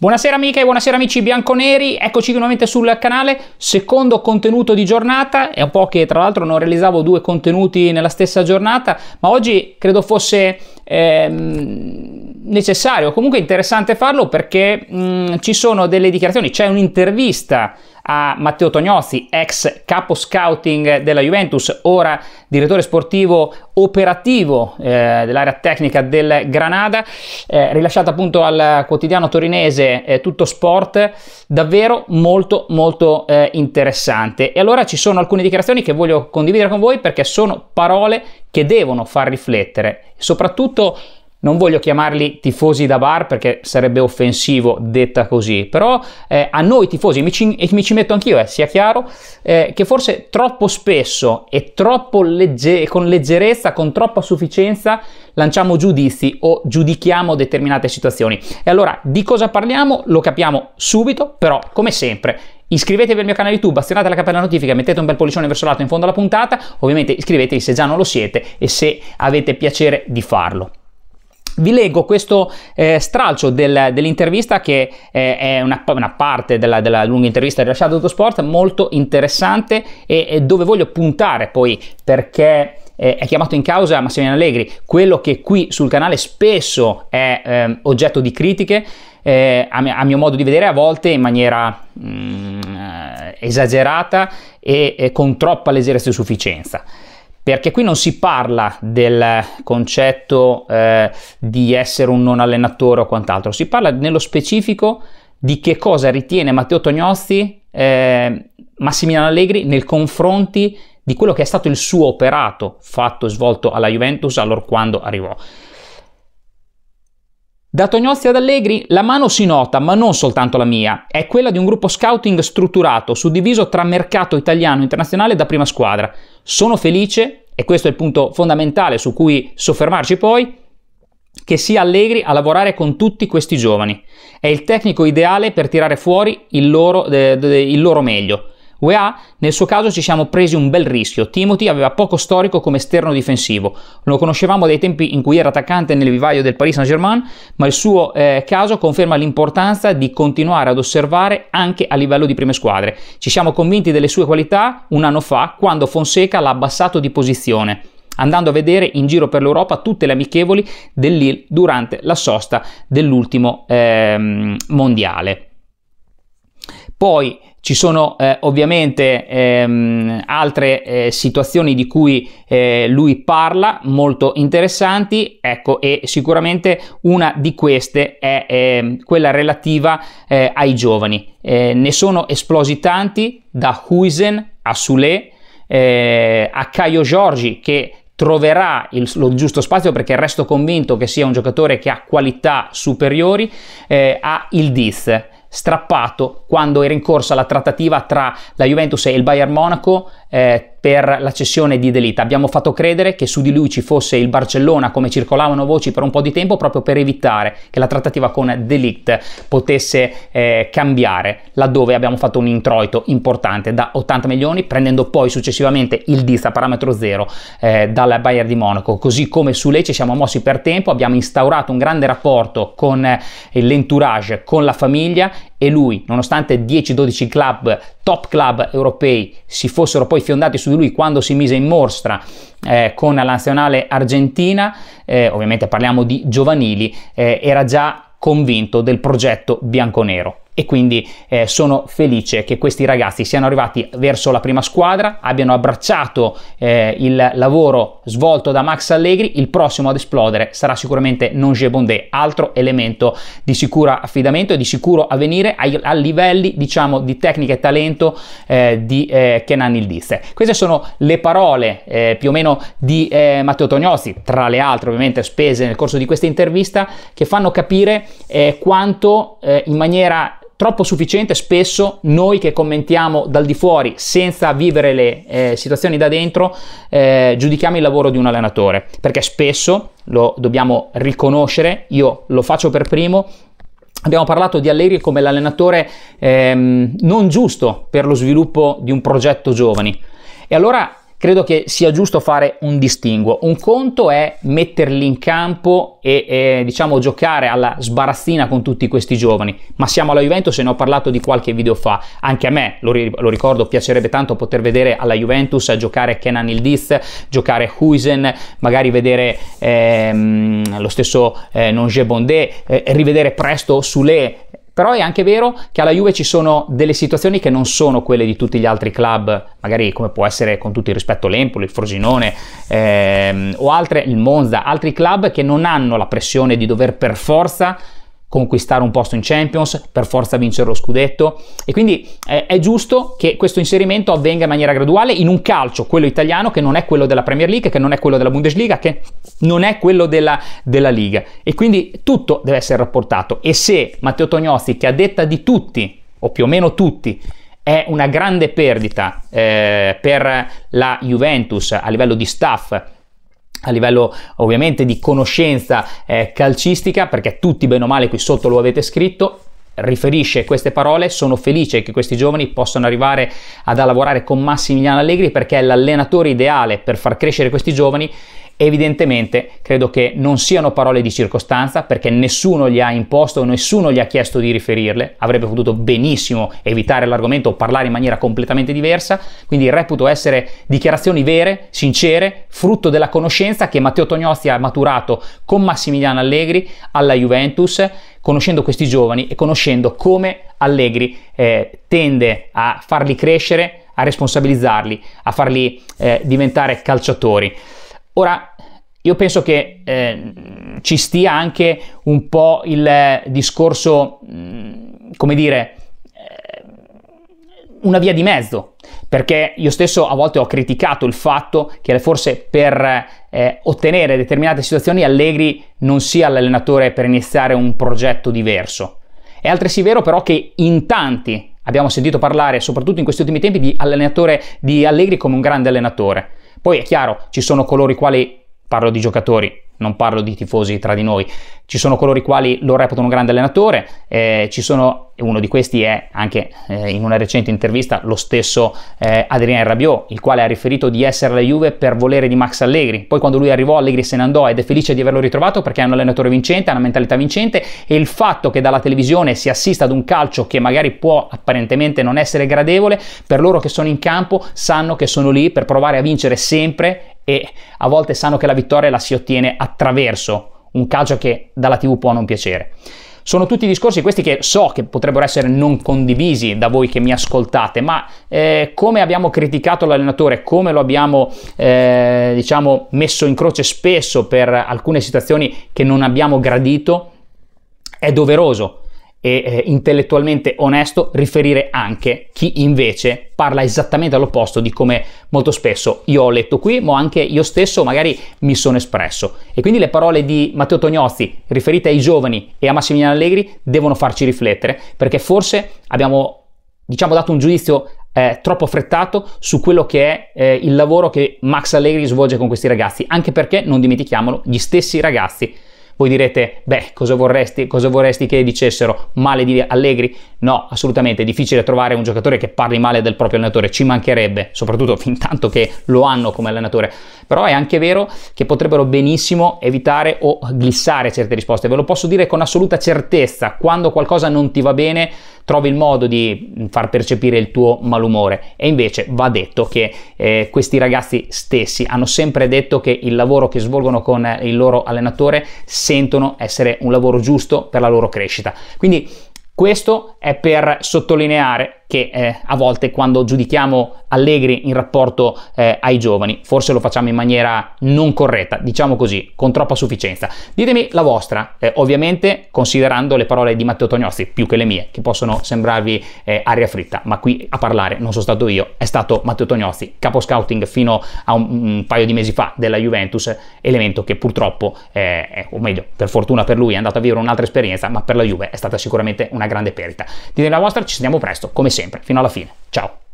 Buonasera amiche, buonasera amici bianconeri, eccoci nuovamente sul canale, secondo contenuto di giornata, è un po' che tra l'altro non realizzavo due contenuti nella stessa giornata, ma oggi credo fosse... Ehm necessario, comunque interessante farlo perché mh, mm, ci sono delle dichiarazioni, c'è un'intervista a Matteo Tognozzi, ex capo scouting della Juventus, ora direttore sportivo operativo eh, dell'area tecnica del Granada, eh, rilasciata appunto al quotidiano torinese eh, Tutto Sport, davvero molto molto eh, interessante. E allora ci sono alcune dichiarazioni che voglio condividere con voi perché sono parole che devono far riflettere, soprattutto non voglio chiamarli tifosi da bar perché sarebbe offensivo detta così, però eh, a noi tifosi, mi ci, mi ci metto anch'io, eh, sia chiaro, eh, che forse troppo spesso e troppo legge, con leggerezza, con troppa sufficienza lanciamo giudizi o giudichiamo determinate situazioni. E allora di cosa parliamo lo capiamo subito, però come sempre Iscrivetevi al mio canale YouTube, azionate la campanella notifica, mettete un bel pollicione verso l'alto in fondo alla puntata, ovviamente iscrivetevi se già non lo siete e se avete piacere di farlo vi leggo questo eh, stralcio del, dell'intervista che eh, è una, una parte della, della, lunga intervista rilasciata da Sport, molto interessante e, e dove voglio puntare poi perché eh, è chiamato in causa Massimiliano Allegri, quello che qui sul canale spesso è ehm, oggetto di critiche, eh, a mio, a, mio modo di vedere a volte in maniera mh, mm, eh, esagerata e, e con troppa leggerezza e sufficienza perché qui non si parla del concetto eh, di essere un non allenatore o quant'altro, si parla nello specifico di che cosa ritiene Matteo Tognozzi, eh, Massimiliano Allegri nel confronti di quello che è stato il suo operato fatto e svolto alla Juventus allora quando arrivò. Da Tognozzi ad Allegri la mano si nota, ma non soltanto la mia, è quella di un gruppo scouting strutturato, suddiviso tra mercato italiano, internazionale da prima squadra. Sono felice, e questo è il punto fondamentale su cui soffermarci poi, che sia Allegri a lavorare con tutti questi giovani. È il tecnico ideale per tirare fuori il loro, de, de, il loro meglio. UEA, nel suo caso ci siamo presi un bel rischio. Timothy aveva poco storico come esterno difensivo. Lo conoscevamo dai tempi in cui era attaccante nel vivaio del Paris Saint-Germain, ma il suo eh, caso conferma l'importanza di continuare ad osservare anche a livello di prime squadre. Ci siamo convinti delle sue qualità un anno fa, quando Fonseca l'ha abbassato di posizione andando a vedere in giro per l'Europa tutte le amichevoli dell'IL durante la sosta dell'ultimo ehm, mondiale. Poi ci sono eh, ovviamente ehm, altre eh, situazioni di cui eh, lui parla, molto interessanti, ecco, e sicuramente una di queste è ehm, quella relativa eh, ai giovani. Eh, ne sono esplosi tanti, da Huisen a Sule, eh, a Caio Giorgi, che troverà il, lo giusto spazio perché resto convinto che sia un giocatore che ha qualità superiori eh, a Ildiz strappato quando era in corsa la trattativa tra la Juventus e il Bayern Monaco eh, per la cessione di Delita. Abbiamo fatto credere che su di lui ci fosse il Barcellona, come circolavano voci per un po' di tempo, proprio per evitare che la trattativa con Delict potesse eh, cambiare, laddove abbiamo fatto un introito importante da 80 milioni, prendendo poi successivamente il Diz a parametro zero eh, dal Bayern di Monaco. Così come su lei ci siamo mossi per tempo, abbiamo instaurato un grande rapporto con eh, l'entourage, con la famiglia e lui, nonostante 10-12 club, top club europei, si fossero poi fiondati su di lui quando si mise in mostra eh, con la nazionale argentina, eh, ovviamente parliamo di giovanili, eh, era già convinto del progetto bianconero e quindi eh, sono felice che questi ragazzi siano arrivati verso la prima squadra, abbiano abbracciato eh, il lavoro svolto da Max Allegri, il prossimo ad esplodere sarà sicuramente Nonge Bondé, altro elemento di sicuro affidamento e di sicuro avvenire ai, a livelli diciamo di tecnica e talento eh, di eh, Kenan Ildiz. Queste sono le parole eh, più o meno di eh, Matteo Tognozzi, tra le altre ovviamente spese nel corso di questa intervista, che fanno capire quanto in maniera troppo sufficiente spesso noi che commentiamo dal di fuori senza vivere le eh, situazioni da dentro eh, giudichiamo il lavoro di un allenatore perché spesso lo dobbiamo riconoscere io lo faccio per primo Abbiamo parlato di Allegri come l'allenatore ehm, non giusto per lo sviluppo di un progetto giovani. E allora credo che sia giusto fare un distinguo. Un conto è metterli in campo e, e diciamo giocare alla sbarazzina con tutti questi giovani, ma siamo alla Juventus e ne ho parlato di qualche video fa. Anche a me, lo, ri- lo ricordo, piacerebbe tanto poter vedere alla Juventus giocare Kenan Ildiz, giocare Huisen, magari vedere ehm, lo stesso eh, Nonge Bondé, eh, rivedere presto Sule, però è anche vero che alla Juve ci sono delle situazioni che non sono quelle di tutti gli altri club, magari come può essere con tutto il rispetto l'Empoli, il Frosinone ehm, o altre, il Monza, altri club che non hanno la pressione di dover per forza conquistare un posto in Champions, per forza vincere lo scudetto e quindi eh, è giusto che questo inserimento avvenga in maniera graduale in un calcio, quello italiano, che non è quello della Premier League, che non è quello della Bundesliga, che non è quello della, della Liga e quindi tutto deve essere rapportato e se Matteo Tognozzi, che a detta di tutti, o più o meno tutti, è una grande perdita eh, per la Juventus a livello di staff, a livello ovviamente di conoscenza eh, calcistica, perché tutti bene o male qui sotto lo avete scritto, riferisce queste parole, sono felice che questi giovani possano arrivare ad lavorare con Massimiliano Allegri perché è l'allenatore ideale per far crescere questi giovani Evidentemente credo che non siano parole di circostanza perché nessuno gli ha imposto, nessuno gli ha chiesto di riferirle, avrebbe potuto benissimo evitare l'argomento o parlare in maniera completamente diversa, quindi reputo essere dichiarazioni vere, sincere, frutto della conoscenza che Matteo Tognozzi ha maturato con Massimiliano Allegri alla Juventus, conoscendo questi giovani e conoscendo come Allegri eh, tende a farli crescere, a responsabilizzarli, a farli eh, diventare calciatori. Ora, io penso che eh, ci stia anche un po' il discorso, mm, come dire, eh, una via di mezzo, perché io stesso a volte ho criticato il fatto che forse per eh, ottenere determinate situazioni Allegri non sia l'allenatore per iniziare un progetto diverso. È altresì vero però che in tanti abbiamo sentito parlare, soprattutto in questi ultimi tempi, di allenatore di Allegri come un grande allenatore. Poi è chiaro, ci sono coloro i quali, parlo di giocatori, non parlo di tifosi tra di noi, ci sono coloro i quali lo reputano un grande allenatore, eh, ci sono uno di questi è anche eh, in una recente intervista lo stesso eh, Adrien Rabiot, il quale ha riferito di essere alla Juve per volere di Max Allegri. Poi quando lui arrivò Allegri se ne andò ed è felice di averlo ritrovato perché è un allenatore vincente, ha una mentalità vincente e il fatto che dalla televisione si assista ad un calcio che magari può apparentemente non essere gradevole, per loro che sono in campo sanno che sono lì per provare a vincere sempre e a volte sanno che la vittoria la si ottiene attraverso un calcio che dalla TV può non piacere. Sono tutti discorsi questi che so che potrebbero essere non condivisi da voi che mi ascoltate, ma eh, come abbiamo criticato l'allenatore, come lo abbiamo eh, diciamo messo in croce spesso per alcune situazioni che non abbiamo gradito, è doveroso e eh, intellettualmente onesto riferire anche chi invece parla esattamente all'opposto di come molto spesso io ho letto qui, ma anche io stesso magari mi sono espresso. E quindi le parole di Matteo Tognozzi riferite ai giovani e a Massimiliano Allegri devono farci riflettere, perché forse abbiamo diciamo dato un giudizio eh, troppo affrettato su quello che è eh, il lavoro che Max Allegri svolge con questi ragazzi, anche perché non dimentichiamolo, gli stessi ragazzi voi direte, beh, cosa vorresti, cosa vorresti che dicessero? Male di Allegri? No, assolutamente, è difficile trovare un giocatore che parli male del proprio allenatore, ci mancherebbe, soprattutto fin tanto che lo hanno come allenatore. Però è anche vero che potrebbero benissimo evitare o glissare certe risposte. Ve lo posso dire con assoluta certezza, quando qualcosa non ti va bene, trovi il modo di far percepire il tuo malumore. E invece va detto che eh, questi ragazzi stessi hanno sempre detto che il lavoro che svolgono con il loro allenatore sentono essere un lavoro giusto per la loro crescita. Quindi questo è per sottolineare che eh, a volte quando giudichiamo Allegri in rapporto eh, ai giovani, forse lo facciamo in maniera non corretta, diciamo così, con troppa sufficienza. Ditemi la vostra, eh, ovviamente considerando le parole di Matteo Tognozzi più che le mie, che possono sembrarvi eh, aria fritta, ma qui a parlare non sono stato io, è stato Matteo Tognozzi, capo scouting fino a un, un paio di mesi fa della Juventus, elemento che purtroppo, eh, o meglio, per fortuna per lui è andato a vivere un'altra esperienza, ma per la Juve è stata sicuramente una grande perdita. Ditemi la vostra, ci sentiamo presto, come sempre sempre, fino alla fine. Ciao!